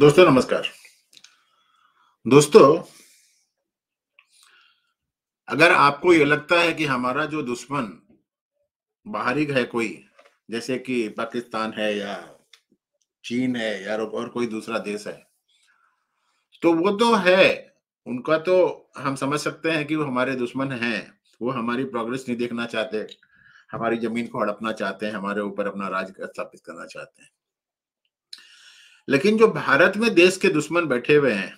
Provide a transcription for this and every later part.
दोस्तों नमस्कार दोस्तों अगर आपको ये लगता है कि हमारा जो दुश्मन बाहरी है कोई जैसे कि पाकिस्तान है या चीन है या और कोई दूसरा देश है तो वो तो है उनका तो हम समझ सकते हैं कि वो हमारे दुश्मन हैं वो हमारी प्रोग्रेस नहीं देखना चाहते हमारी जमीन को हड़पना चाहते हैं हमारे ऊपर अपना राज स्थापित करना चाहते हैं लेकिन जो भारत में देश के दुश्मन बैठे हुए हैं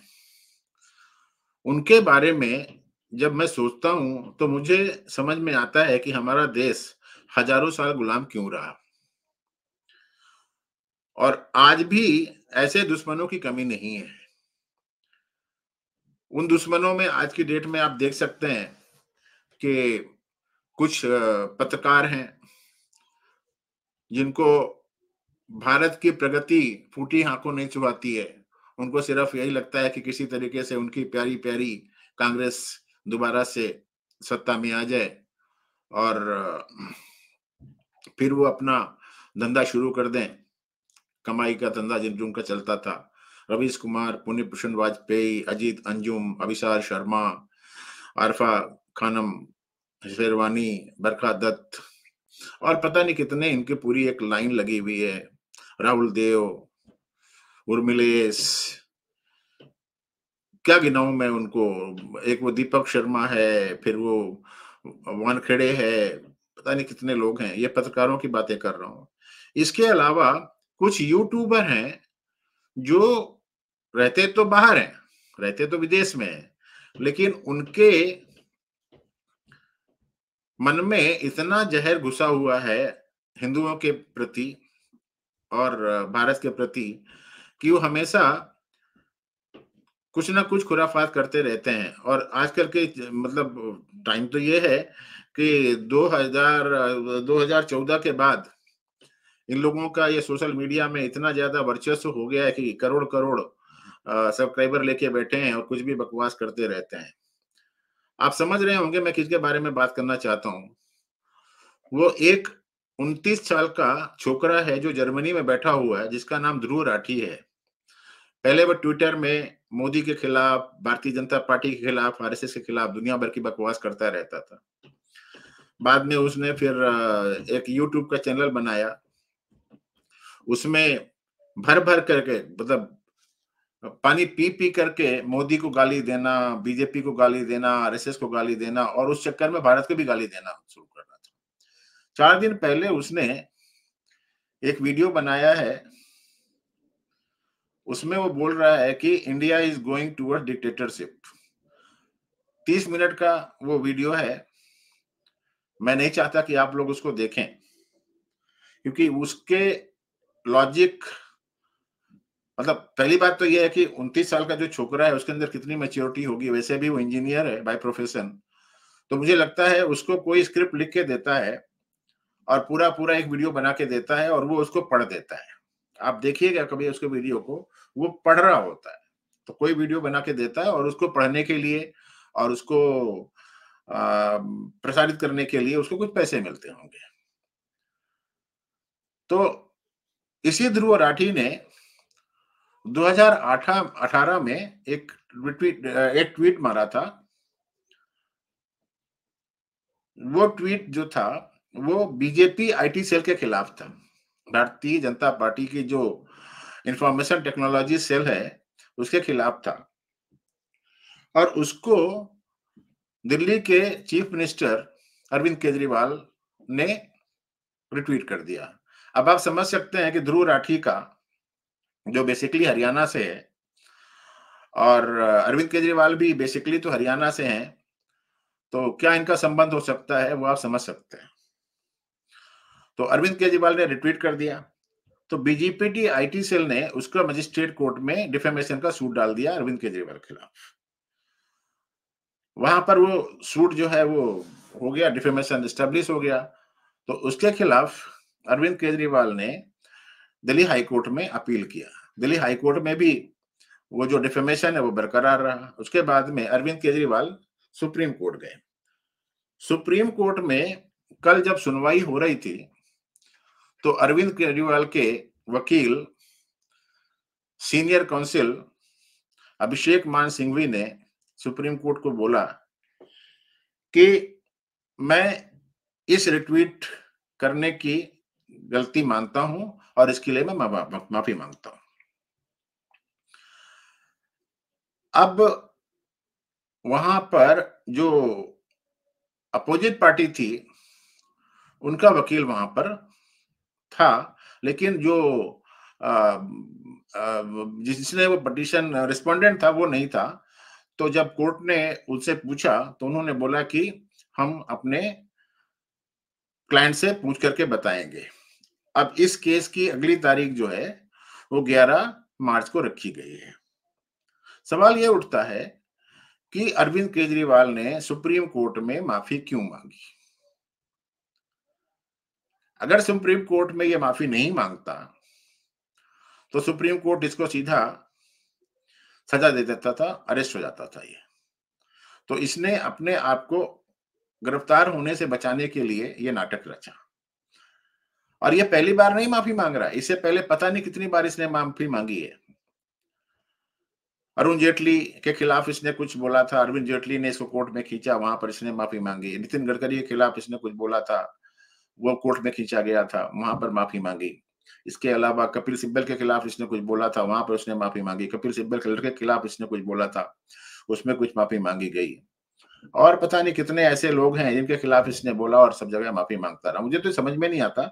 उनके बारे में जब मैं सोचता हूं तो मुझे समझ में आता है कि हमारा देश हजारों साल गुलाम क्यों रहा और आज भी ऐसे दुश्मनों की कमी नहीं है उन दुश्मनों में आज की डेट में आप देख सकते हैं कि कुछ पत्रकार हैं जिनको भारत की प्रगति फूटी आंखों नहीं चुभाती है उनको सिर्फ यही लगता है कि किसी तरीके से उनकी प्यारी प्यारी कांग्रेस दोबारा से सत्ता में आ जाए और फिर वो अपना धंधा शुरू कर दें कमाई का धंधा जिन जिनका चलता था रवीश कुमार पुण्य भूषण वाजपेयी अजीत अंजुम अभिसार शर्मा आरफा खानम शेरवानी बरखा दत्त और पता नहीं कितने इनकी पूरी एक लाइन लगी हुई है राहुल देव उर्मिलेश क्या गिनाऊ मैं उनको एक वो दीपक शर्मा है फिर वो वानखेड़े है पता नहीं कितने लोग हैं ये पत्रकारों की बातें कर रहा हूं इसके अलावा कुछ यूट्यूबर हैं जो रहते तो बाहर हैं रहते तो विदेश में हैं लेकिन उनके मन में इतना जहर घुसा हुआ है हिंदुओं के प्रति और भारत के प्रति कि वो हमेशा कुछ ना कुछ खुराफात करते रहते हैं और आजकल के मतलब टाइम तो ये है कि 2000 2014 के बाद इन लोगों का ये सोशल मीडिया में इतना ज्यादा वर्चस्व हो गया है कि करोड़ करोड़ सब्सक्राइबर लेके बैठे हैं और कुछ भी बकवास करते रहते हैं आप समझ रहे होंगे मैं किसके बारे में बात करना चाहता हूँ वो एक उनतीस साल का छोकरा है जो जर्मनी में बैठा हुआ है जिसका नाम ध्रुव राठी है पहले वो ट्विटर में मोदी के खिलाफ भारतीय जनता पार्टी के खिलाफ आरएसएस के खिलाफ दुनिया भर की बकवास करता रहता था बाद में उसने फिर एक यूट्यूब का चैनल बनाया उसमें भर भर करके मतलब पानी पी पी करके मोदी को गाली देना बीजेपी को गाली देना आरएसएस को गाली देना और उस चक्कर में भारत को भी गाली देना शुरू चार दिन पहले उसने एक वीडियो बनाया है उसमें वो बोल रहा है कि India is going toward dictatorship तीस मिनट का वो वीडियो है मैं नहीं चाहता कि आप लोग उसको देखें क्योंकि उसके लॉजिक मतलब पहली बात तो यह है कि उनतीस साल का जो छोकरा है उसके अंदर कितनी मेच्योरिटी होगी वैसे भी वो इंजीनियर है बाय प्रोफेशन तो मुझे लगता है उसको कोई स्क्रिप्ट लिख के देता है और पूरा पूरा एक वीडियो बना के देता है और वो उसको पढ़ देता है आप देखिएगा कभी उसके वीडियो को वो पढ़ रहा होता है तो कोई वीडियो बना के देता है और उसको पढ़ने के लिए और उसको प्रसारित करने के लिए उसको कुछ पैसे मिलते होंगे तो इसी ध्रुव राठी ने 2018 हजार में एक ट्वीट एक ट्वीट मारा था वो ट्वीट जो था वो बीजेपी आईटी सेल के खिलाफ था भारतीय जनता पार्टी की जो इंफॉर्मेशन टेक्नोलॉजी सेल है उसके खिलाफ था और उसको दिल्ली के चीफ मिनिस्टर अरविंद केजरीवाल ने रिट्वीट कर दिया अब आप समझ सकते हैं कि ध्रुव राठी का जो बेसिकली हरियाणा से है और अरविंद केजरीवाल भी बेसिकली तो हरियाणा से हैं तो क्या इनका संबंध हो सकता है वो आप समझ सकते हैं तो अरविंद केजरीवाल ने रिट्वीट कर दिया तो बीजेपी आईटी सेल ने उसका मजिस्ट्रेट कोर्ट में डिफेमेशन का सूट डाल दिया अरविंद केजरीवाल के खिलाफ वहां पर वो सूट जो है वो हो गया डिफेमेशन स्टेब्लिश हो गया तो उसके खिलाफ अरविंद केजरीवाल ने दिल्ली हाईकोर्ट में अपील किया दिल्ली हाईकोर्ट में भी वो जो डिफेमेशन है वो बरकरार रहा उसके बाद में अरविंद केजरीवाल सुप्रीम कोर्ट गए सुप्रीम कोर्ट में कल जब सुनवाई हो रही थी तो अरविंद केजरीवाल के वकील सीनियर काउंसिल अभिषेक मान सिंघवी ने सुप्रीम कोर्ट को बोला कि मैं इस रिट्वीट करने की गलती मानता हूं और इसके लिए मैं माफी मांगता हूं अब वहां पर जो अपोजिट पार्टी थी उनका वकील वहां पर था लेकिन जो जिसने वो पटिशन रिस्पोंडेंट था वो नहीं था तो जब कोर्ट ने उनसे पूछा तो उन्होंने बोला कि हम अपने क्लाइंट से पूछ करके बताएंगे अब इस केस की अगली तारीख जो है वो 11 मार्च को रखी गई है सवाल ये उठता है कि अरविंद केजरीवाल ने सुप्रीम कोर्ट में माफी क्यों मांगी अगर सुप्रीम कोर्ट में ये माफी नहीं मांगता तो सुप्रीम कोर्ट इसको सीधा सजा दे देता था अरेस्ट हो जाता था ये तो इसने अपने आप को गिरफ्तार होने से बचाने के लिए ये नाटक रचा और ये पहली बार नहीं माफी मांग रहा इससे पहले पता नहीं कितनी बार इसने माफी मांगी है अरुण जेटली के खिलाफ इसने कुछ बोला था अरविंद जेटली ने इसको कोर्ट में खींचा वहां पर इसने माफी मांगी नितिन गडकरी के खिलाफ इसने कुछ बोला था वो कोर्ट में खींचा गया था वहां पर माफी मांगी इसके अलावा कपिल सिब्बल के खिलाफ इसने कुछ बोला था वहां पर उसने माफी मांगी कपिल सिब्बल के लड़के के खिलाफ इसने कुछ बोला था उसमें कुछ माफी मांगी गई और पता नहीं कितने ऐसे लोग हैं जिनके खिलाफ इसने बोला और सब जगह माफी मांगता रहा मुझे तो समझ में नहीं आता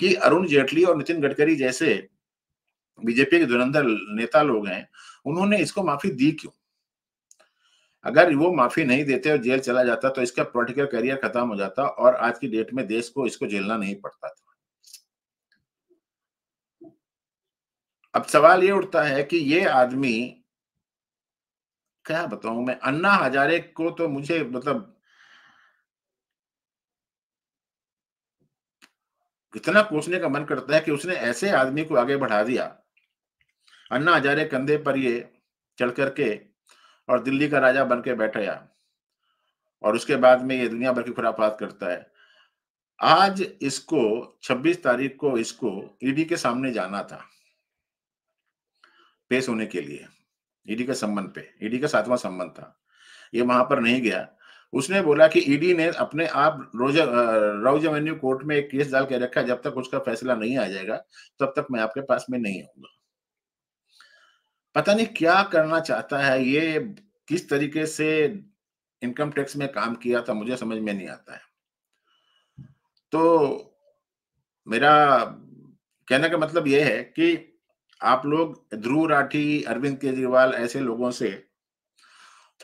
कि अरुण जेटली और नितिन गडकरी जैसे बीजेपी के धुरंधर नेता लोग हैं उन्होंने इसको माफी दी क्यों अगर वो माफी नहीं देते और जेल चला जाता तो इसका पॉलिटिकल करियर खत्म हो जाता और आज की डेट में देश को इसको झेलना नहीं पड़ता था अब सवाल ये उठता है कि ये आदमी क्या बताऊं मैं अन्ना हजारे को तो मुझे मतलब इतना पूछने का मन करता है कि उसने ऐसे आदमी को आगे बढ़ा दिया अन्ना हजारे कंधे पर ये चढ़ करके और दिल्ली का राजा बन के बैठाया और उसके बाद में ये दुनिया भर की खुराफात करता है आज इसको 26 तारीख को इसको ईडी के सामने जाना था पेश होने के लिए ईडी के संबंध पे ईडी का सातवां संबंध था ये वहां पर नहीं गया उसने बोला कि ईडी ने अपने आप रोजा राउज एवेन्यू कोर्ट में एक केस डाल के रखा जब तक उसका फैसला नहीं आ जाएगा तब तक मैं आपके पास में नहीं आऊंगा पता नहीं क्या करना चाहता है ये किस तरीके से इनकम टैक्स में काम किया था मुझे समझ में नहीं आता है तो मेरा कहने का मतलब यह है कि आप लोग ध्रुव राठी अरविंद केजरीवाल ऐसे लोगों से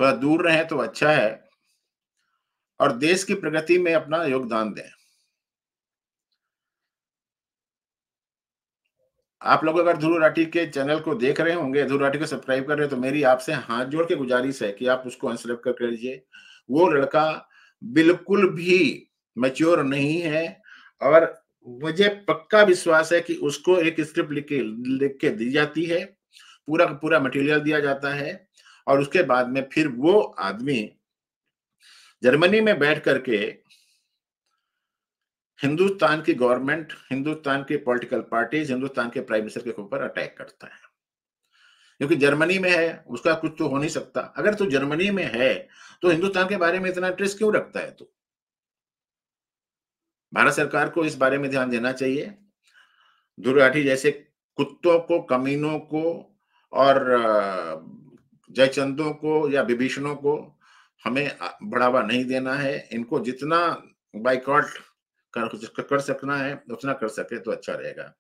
थोड़ा दूर रहें तो अच्छा है और देश की प्रगति में अपना योगदान दें आप लोग अगर ध्रुव राठी के चैनल को देख रहे होंगे ध्रुव राठी को सब्सक्राइब कर रहे हैं तो मेरी आपसे हाथ जोड़ के गुजारिश है कि आप उसको अनसब्सक्राइब कर लीजिए वो लड़का बिल्कुल भी मेच्योर नहीं है और मुझे पक्का विश्वास है कि उसको एक स्क्रिप्ट लिख के लिख के दी जाती है पूरा पूरा मटेरियल दिया जाता है और उसके बाद में फिर वो आदमी जर्मनी में बैठ करके हिंदुस्तान की गवर्नमेंट हिंदुस्तान की पॉलिटिकल पार्टीज हिंदुस्तान के प्राइम मिनिस्टर के ऊपर अटैक करता है क्योंकि जर्मनी में है उसका कुछ तो हो नहीं सकता अगर तू जर्मनी में है तो हिंदुस्तान के बारे में इतना इंटरेस्ट क्यों रखता है तू भारत सरकार को इस बारे में ध्यान देना चाहिए दुर्गाठी जैसे कुत्तों को कमीनों को और जयचंदों को या विभीषणों को हमें बढ़ावा नहीं देना है इनको जितना बाइकॉट कर जिसका कर सकना है उतना कर सके तो अच्छा रहेगा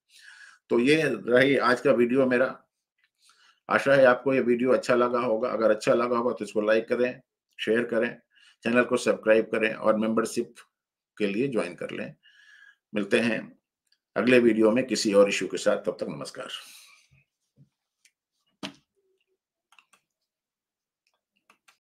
तो ये रही आज का वीडियो मेरा आशा है आपको ये वीडियो अच्छा लगा होगा अगर अच्छा लगा होगा तो इसको लाइक करें शेयर करें चैनल को सब्सक्राइब करें और मेंबरशिप के लिए ज्वाइन कर लें मिलते हैं अगले वीडियो में किसी और इश्यू के साथ तब तक नमस्कार